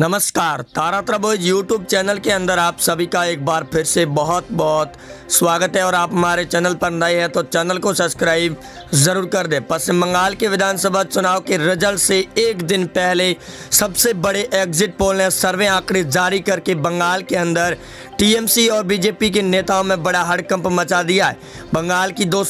नमस्कार तारा त्रबोज YouTube channel के अंदर आप सभी का एक बार फिर से बहुत बहुत स्वागत है और आप हमारे चैनल पर नए हैं तो चैनल को सब्सक्राइब ज़रूर कर दें पश्चिम बंगाल के विधानसभा चुनाव के रिजल्ट से एक दिन पहले सबसे बड़े एग्जिट पोल ने सर्वे आंकड़े जारी करके बंगाल के अंदर टीएमसी और बीजेपी के नेताओं में बड़ा हड़कंप मचा दिया है बंगाल की दो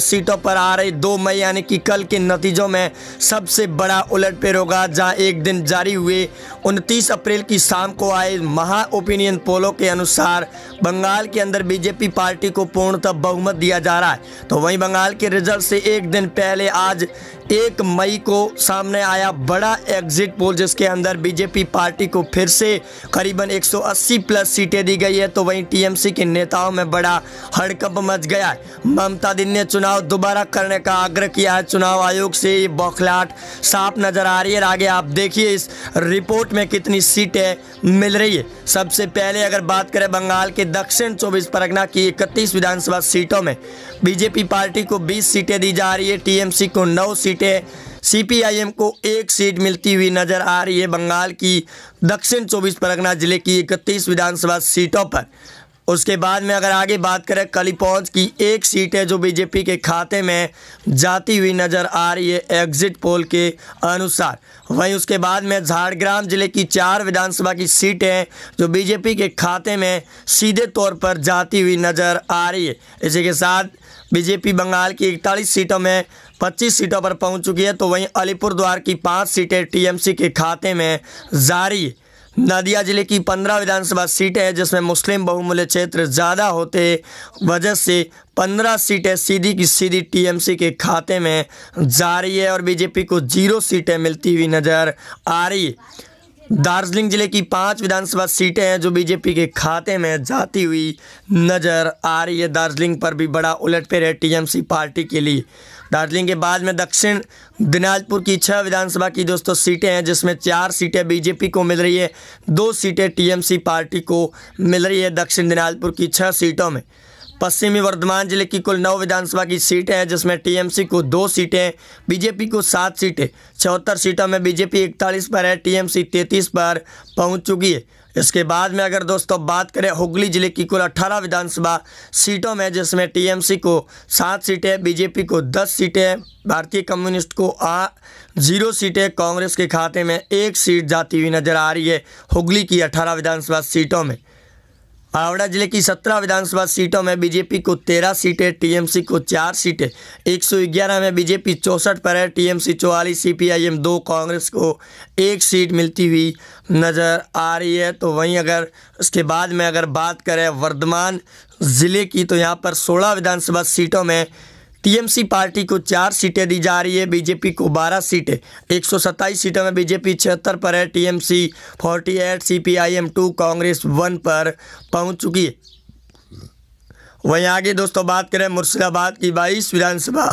सीटों पर आ रही दो मई यानी कि कल के नतीजों में सबसे बड़ा उलट होगा जहाँ एक दिन जारी हुए उनतीस अप्रैल की शाम को आए महा ओपिनियन पोलों के अनुसार बंगाल के अंदर बीजेपी पार्टी को पूर्णतः बहुमत दिया जा रहा है तो वहीं बंगाल के रिजल्ट से एक दिन पहले आज एक मई को सामने आया बड़ा एग्जिट पोल जिसके अंदर बीजेपी पार्टी को फिर से करीबन 180 प्लस सीटें दी गई है तो वहीं टीएमसी के नेताओं में बड़ा हड़कंप मच गया है ममता दिन ने चुनाव दोबारा करने का आग्रह किया है चुनाव आयोग से ये बौखलाहट साफ नजर आ रही है आगे आप देखिए इस रिपोर्ट में कितनी सीटें मिल रही है सबसे पहले अगर बात करें बंगाल के दक्षिण चौबीस परगना की लिए इकतीस विधानसभा सीटों में बीजेपी पार्टी को 20 सीटें दी जा रही है टीएमसी को 9 सीटें सीपीआईएम को एक सीट मिलती हुई नजर आ रही है बंगाल की दक्षिण चौबीस परगना जिले की इकतीस विधानसभा सीटों पर उसके बाद में अगर आगे बात करें कलीपौज की एक सीट है जो बीजेपी के खाते में जाती हुई नज़र आ रही है एग्जिट पोल के अनुसार वहीं उसके बाद में झाड़ग्राम जिले की चार विधानसभा की सीटें जो बीजेपी के खाते में सीधे तौर पर जाती हुई नज़र आ रही है इसी के साथ बीजेपी बंगाल की इकतालीस सीटों में 25 सीटों पर पहुंच चुकी है तो वहीं अलीपुर द्वार की पाँच सीटें टीएमसी के खाते में जारी है नदिया ज़िले की पंद्रह विधानसभा सीटें हैं जिसमें मुस्लिम बहुमूल्य क्षेत्र ज़्यादा होते वजह से पंद्रह सीटें सीधी की सीधी टीएमसी के खाते में जा रही है और बीजेपी को जीरो सीटें मिलती हुई नज़र आ रही दार्जिलिंग जिले की पांच विधानसभा सीटें हैं जो बीजेपी के खाते में जाती हुई नज़र आ रही है दार्जिलिंग पर भी बड़ा उलटफेर है टी पार्टी के लिए दार्जिलिंग के बाद में दक्षिण दिनाजपुर की छह विधानसभा की दोस्तों सीटें हैं जिसमें चार सीटें बीजेपी को मिल रही है दो सीटें टीएमसी पार्टी को मिल रही है दक्षिण दिनाजपुर की छह सीटों में पश्चिमी वर्धमान जिले की कुल नौ विधानसभा की सीटें हैं जिसमें टीएमसी को दो सीटें बीजेपी को सात सीटें चौहत्तर सीटों में बीजेपी इकतालीस पर है टीएमसी तैंतीस पर पहुंच चुकी है इसके बाद में अगर दोस्तों बात करें हुगली जिले की कुल 18 विधानसभा सीटों में जिसमें टीएमसी को सात सीटें बीजेपी को दस सीटें भारतीय कम्युनिस्ट को आ जीरो सीटें कांग्रेस के खाते में एक सीट जाती हुई नजर आ रही है हुगली की अठारह विधानसभा सीटों में हावड़ा जिले की सत्रह विधानसभा सीटों में बीजेपी को तेरह सीटें टीएमसी को चार सीटें एक सौ ग्यारह में बीजेपी चौंसठ पर है टीएमसी चौवालीस सीपीआईएम दो कांग्रेस को एक सीट मिलती हुई नज़र आ रही है तो वहीं अगर उसके बाद में अगर बात करें वर्धमान ज़िले की तो यहाँ पर सोलह विधानसभा सीटों में टीएमसी पार्टी को चार सीटें दी जा रही है बीजेपी को बारह सीटें एक सौ सत्ताईस सीटों में बीजेपी छिहत्तर पर है TMC forty eight C P I M two Congress one पर पहुंच चुकी है वहीं आगे दोस्तों बात करें मुर्शिदाबाद की बाईस विधानसभा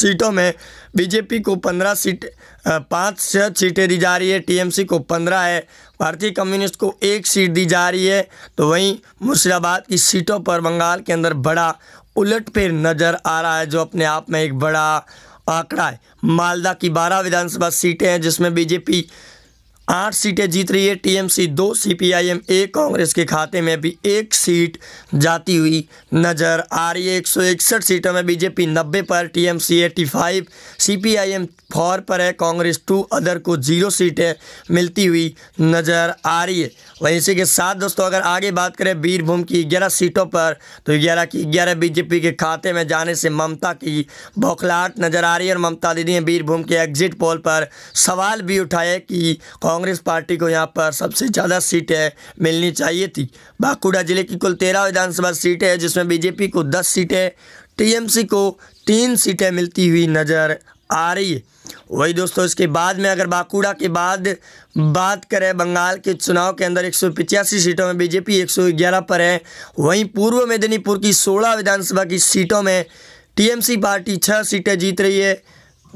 सीटों में बीजेपी को पंद्रह सीटें पाँच सीटें दी जा रही है टीएमसी को पंद्रह है भारतीय कम्युनिस्ट को एक सीट दी जा रही है तो वहीं मुर्शिदाबाद की सीटों पर बंगाल के अंदर बड़ा उलट उलटफेर नज़र आ रहा है जो अपने आप में एक बड़ा आंकड़ा है मालदा की बारह विधानसभा सीटें हैं जिसमें बीजेपी आठ सीटें जीत रही है टीएमसी दो सीपीआईएम एक कांग्रेस के खाते में भी एक सीट जाती हुई नज़र आ रही है एक सौ इकसठ सीटों में बीजेपी नब्बे पर TMC eighty five CPIM four पर है कांग्रेस टू अदर को जीरो सीटें मिलती हुई नज़र आ रही है वहीं इसी के साथ दोस्तों अगर आगे बात करें बीरभूम की ग्यारह सीटों पर तो ग्यारह की ग्यारह बीजेपी के खाते में जाने से ममता की बौखलाहट नज़र आ रही है और ममता दीदी ने बीरभूम के एग्जिट पोल पर सवाल भी उठाए कि कांग्रेस कांग्रेस पार्टी को यहाँ पर सबसे ज़्यादा सीटें मिलनी चाहिए थी बांकुड़ा जिले की कुल तेरह विधानसभा सीटें हैं जिसमें बीजेपी को दस सीटें टीएमसी को तीन सीटें मिलती हुई नज़र आ रही है वही दोस्तों इसके बाद में अगर बांकुड़ा के बाद बात करें बंगाल के चुनाव के अंदर एक सीटों में बीजेपी एक पर है वहीं पूर्व मेदिनीपुर की सोलह विधानसभा की सीटों में टीएमसी पार्टी छः सीटें जीत रही है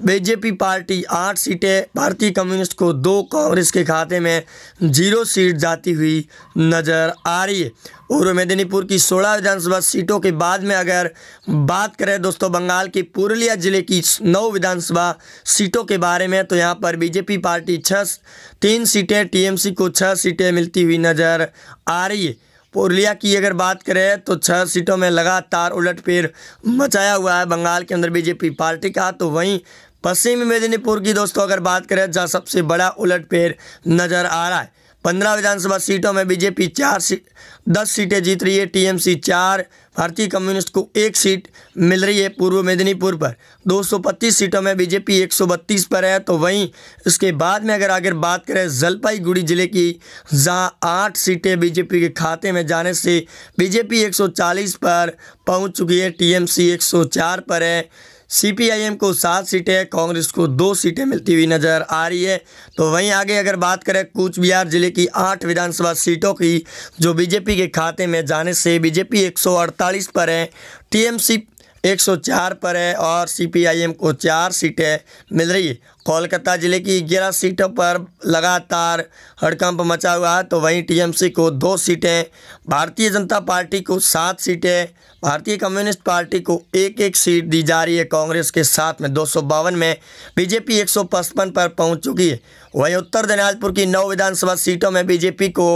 बीजेपी पार्टी आठ सीटें भारतीय कम्युनिस्ट को दो कांग्रेस के खाते में जीरो सीट जाती हुई नज़र आ रही है पूर्व मेदिनीपुर की 16 विधानसभा सीटों के बाद में अगर बात करें दोस्तों बंगाल के पुरुलिया जिले की नौ विधानसभा सीटों के बारे में तो यहाँ पर बीजेपी पार्टी छः तीन सीटें टीएमसी को छः सीटें मिलती हुई नज़र आ रही है पुरलिया की अगर बात करें तो छः सीटों में लगातार उलटफेर मचाया हुआ है बंगाल के अंदर बीजेपी पार्टी का तो वहीं पश्चिमी मेदिनीपुर की दोस्तों अगर बात करें जहाँ सबसे बड़ा उलटफेर नज़र आ रहा है पंद्रह विधानसभा सीटों में बीजेपी चार सीट दस सीटें जीत रही है टीएमसी चार भारतीय कम्युनिस्ट को एक सीट मिल रही है पूर्व मेदिनीपुर पर 235 सीटों में बीजेपी 132 पर है तो वहीं इसके बाद में अगर अगर बात करें जलपाईगुड़ी ज़िले की जहां आठ सीटें बीजेपी के खाते में जाने से बीजेपी 140 पर पहुंच चुकी है टीएमसी 104 पर है सीपीआईएम को सात सीटें कांग्रेस को दो सीटें मिलती हुई नजर आ रही है तो वहीं आगे अगर बात करें कूच बिहार जिले की आठ विधानसभा सीटों की जो बीजेपी के खाते में जाने से बीजेपी 148 पर है टीएमसी 104 पर है और सीपीआईएम को चार सीटें मिल रही है कोलकाता ज़िले की ग्यारह सीटों पर लगातार हड़कंप मचा हुआ है तो वहीं टीएमसी को दो सीटें भारतीय जनता पार्टी को सात सीटें भारतीय कम्युनिस्ट पार्टी को एक एक सीट दी जा रही है कांग्रेस के साथ में दो में बीजेपी एक पर पहुंच चुकी है वहीं उत्तर दिनाजपुर की नौ विधानसभा सीटों में बीजेपी को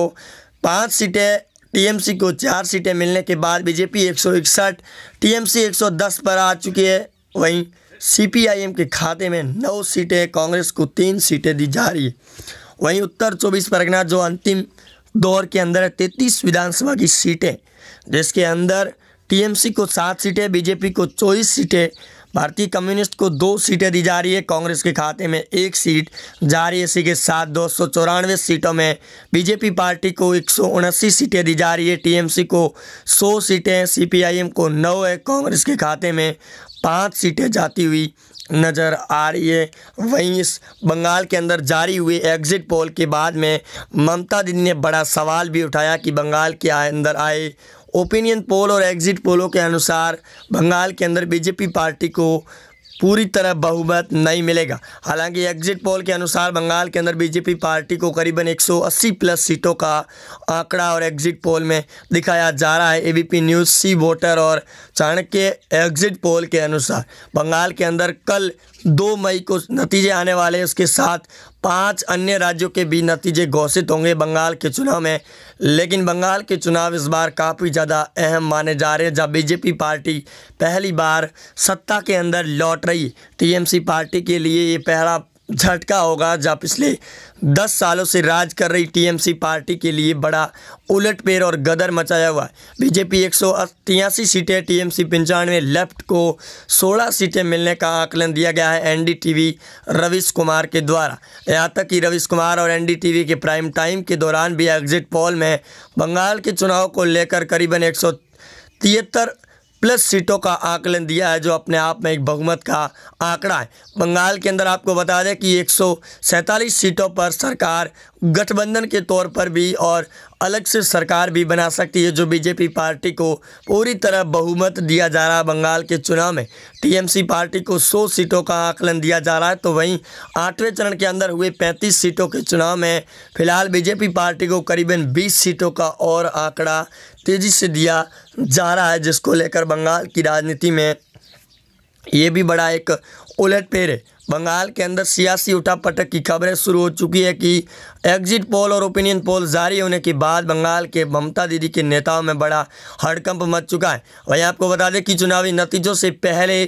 पाँच सीटें टीएमसी को चार सीटें मिलने के बाद बीजेपी एक सौ इकसठ टीएमसी 110 पर आ चुकी है वहीं सीपीआईएम के खाते में नौ सीटें कांग्रेस को तीन सीटें दी जा रही है वहीं उत्तर चौबीस परगना जो अंतिम दौर के अंदर है तैंतीस विधानसभा की सीटें जिसके अंदर टीएमसी को सात सीटें बीजेपी को चौबीस सीटें भारतीय कम्युनिस्ट को दो सीटें दी जा रही है कांग्रेस के खाते में एक सीट जा रही है इसी के साथ दो सीटों में बीजेपी पार्टी को एक सीटें दी जा रही है टीएमसी को 100 सीटें सीपीआईएम को नौ है कांग्रेस के खाते में पाँच सीटें जाती हुई नज़र आ रही है वहीं इस बंगाल के अंदर जारी हुए एग्ज़िट पोल के बाद में ममता दीदी ने बड़ा सवाल भी उठाया कि बंगाल के अंदर आए ओपिनियन पोल और एग्जिट पोलों के अनुसार बंगाल के अंदर बीजेपी पार्टी को पूरी तरह बहुमत नहीं मिलेगा हालांकि एग्जिट पोल के अनुसार बंगाल के अंदर बीजेपी पार्टी को करीबन 180 प्लस सीटों का आंकड़ा और एग्जिट पोल में दिखाया जा रहा है एबीपी न्यूज़ सी वोटर और चाणक्य एग्जिट पोल के अनुसार बंगाल के अंदर कल दो मई को नतीजे आने वाले उसके साथ पांच अन्य राज्यों के भी नतीजे घोषित होंगे बंगाल के चुनाव में लेकिन बंगाल के चुनाव इस बार काफ़ी ज़्यादा अहम माने जा रहे हैं जब बीजेपी पार्टी पहली बार सत्ता के अंदर लौट रही टीएमसी पार्टी के लिए ये पहला झटका होगा जहाँ पिछले दस सालों से राज कर रही टीएमसी पार्टी के लिए बड़ा उलट पेर और गदर मचाया हुआ है बीजेपी एक सौ सीटें टीएमसी पंचानवे लेफ्ट को 16 सीटें मिलने का आकलन दिया गया है एनडीटीवी रविश कुमार के द्वारा यहाँ तक कि रविश कुमार और एनडीटीवी के प्राइम टाइम के दौरान भी एग्जिट पोल में बंगाल के चुनाव को लेकर करीबन एक तिहत्तर प्लस सीटों का आकलन दिया है जो अपने आप में एक बहुमत का आंकड़ा है बंगाल के अंदर आपको बता दें कि एक सीटों पर सरकार गठबंधन के तौर पर भी और अलग से सरकार भी बना सकती है जो बीजेपी पार्टी को पूरी तरह बहुमत दिया जा रहा है बंगाल के चुनाव में टीएमसी पार्टी को 100 सीटों का आकलन दिया जा रहा है तो वहीं आठवें चरण के अंदर हुए 35 सीटों के चुनाव में फिलहाल बीजेपी पार्टी को करीबन 20 सीटों का और आंकड़ा तेज़ी से दिया जा रहा है जिसको लेकर बंगाल की राजनीति में ये भी बड़ा एक उलट है बंगाल के अंदर सियासी उठापटक की खबरें शुरू हो चुकी है कि एग्जिट पोल और ओपिनियन पोल जारी होने के बाद बंगाल के ममता दीदी के नेताओं में बड़ा हड़कंप मच चुका है वहीं आपको बता दें कि चुनावी नतीजों से पहले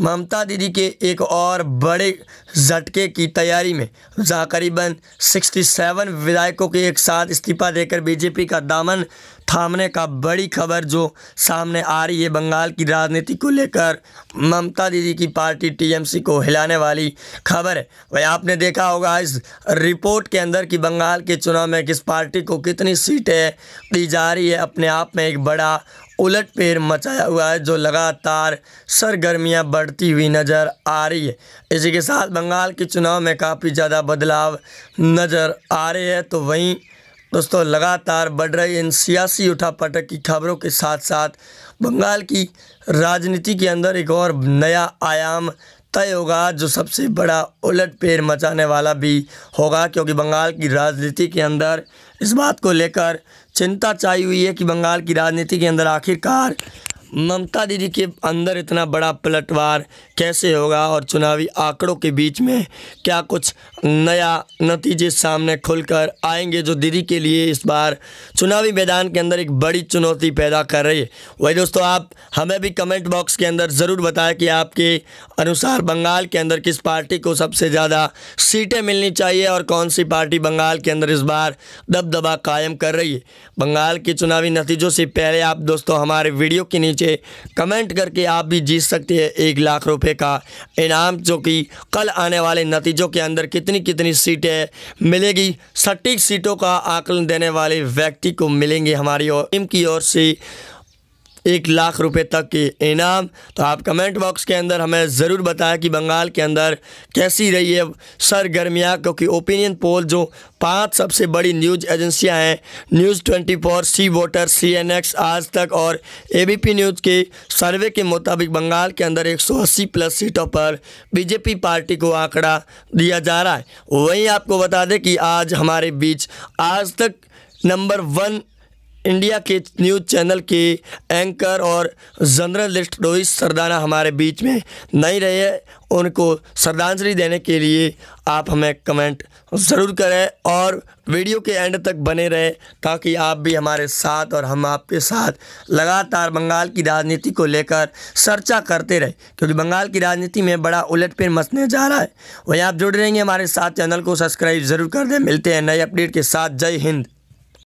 ममता दीदी के एक और बड़े झटके की तैयारी में जहां करीबन 67 विधायकों के एक साथ इस्तीफा देकर बीजेपी का दामन थामने का बड़ी खबर जो सामने आ रही है बंगाल की राजनीति को लेकर ममता दीदी की पार्टी टीएमसी को हिलाने वाली बड़ी खबर है भाई आपने देखा होगा इस रिपोर्ट के अंदर कि बंगाल के चुनाव में किस पार्टी को कितनी सीटें दी जा रही है अपने आप में एक बड़ा उलट पेर मचाया हुआ है जो लगातार सरगर्मियां बढ़ती हुई नज़र आ रही है इसी के साथ बंगाल के चुनाव में काफ़ी ज़्यादा बदलाव नज़र आ रहे हैं तो वहीं दोस्तों लगातार बढ़ रही इन सियासी उठापटक की खबरों के साथ साथ बंगाल की राजनीति के अंदर एक और नया आयाम तय होगा जो सबसे बड़ा उलट पेर मचाने वाला भी होगा क्योंकि बंगाल की राजनीति के अंदर इस बात को लेकर चिंता चाई हुई है कि बंगाल की राजनीति के अंदर आखिरकार ममता दीदी के अंदर इतना बड़ा पलटवार कैसे होगा और चुनावी आंकड़ों के बीच में क्या कुछ नया नतीजे सामने खुलकर आएंगे जो दीदी के लिए इस बार चुनावी मैदान के अंदर एक बड़ी चुनौती पैदा कर रही है वही दोस्तों आप हमें भी कमेंट बॉक्स के अंदर ज़रूर बताएं कि आपके अनुसार बंगाल के अंदर किस पार्टी को सबसे ज़्यादा सीटें मिलनी चाहिए और कौन सी पार्टी बंगाल के अंदर इस बार दबदबा कायम कर रही है बंगाल के चुनावी नतीजों से पहले आप दोस्तों हमारे वीडियो के नीचे नीचे कमेंट करके आप भी जीत सकते हैं एक लाख रुपए का इनाम जो कि कल आने वाले नतीजों के अंदर कितनी कितनी सीटें मिलेगी सटीक सीटों का आकलन देने वाले व्यक्ति को मिलेंगे हमारी और टीम की ओर से एक लाख रुपए तक के इनाम तो आप कमेंट बॉक्स के अंदर हमें ज़रूर बताएं कि बंगाल के अंदर कैसी रही है सरगर्मियाँ क्योंकि ओपिनियन पोल जो पांच सबसे बड़ी न्यूज़ एजेंसियां हैं news twenty four C voter C N X Aaj Tak और ए बी पी न्यूज़ के सर्वे के मुताबिक बंगाल के अंदर एक सौ अस्सी प्लस सीटों पर बीजेपी पार्टी को आंकड़ा दिया जा रहा है वहीं आपको बता दें कि आज हमारे बीच Aaj Tak number one India के न्यूज़ चैनल के एंकर और जर्नलिस्ट रोहित सरदाना हमारे बीच में नहीं रहे उनको श्रद्धांजलि देने के लिए आप हमें कमेंट ज़रूर करें और वीडियो के एंड तक बने रहे ताकि आप भी हमारे साथ और हम आपके साथ लगातार बंगाल की राजनीति को लेकर चर्चा करते रहे क्योंकि बंगाल की राजनीति में बड़ा उलट पिन मचने जा रहा है वहीं आप जुड़ रहेंगे हमारे साथ चैनल को सब्सक्राइब ज़रूर कर दें मिलते हैं नए अपडेट के साथ जय हिंद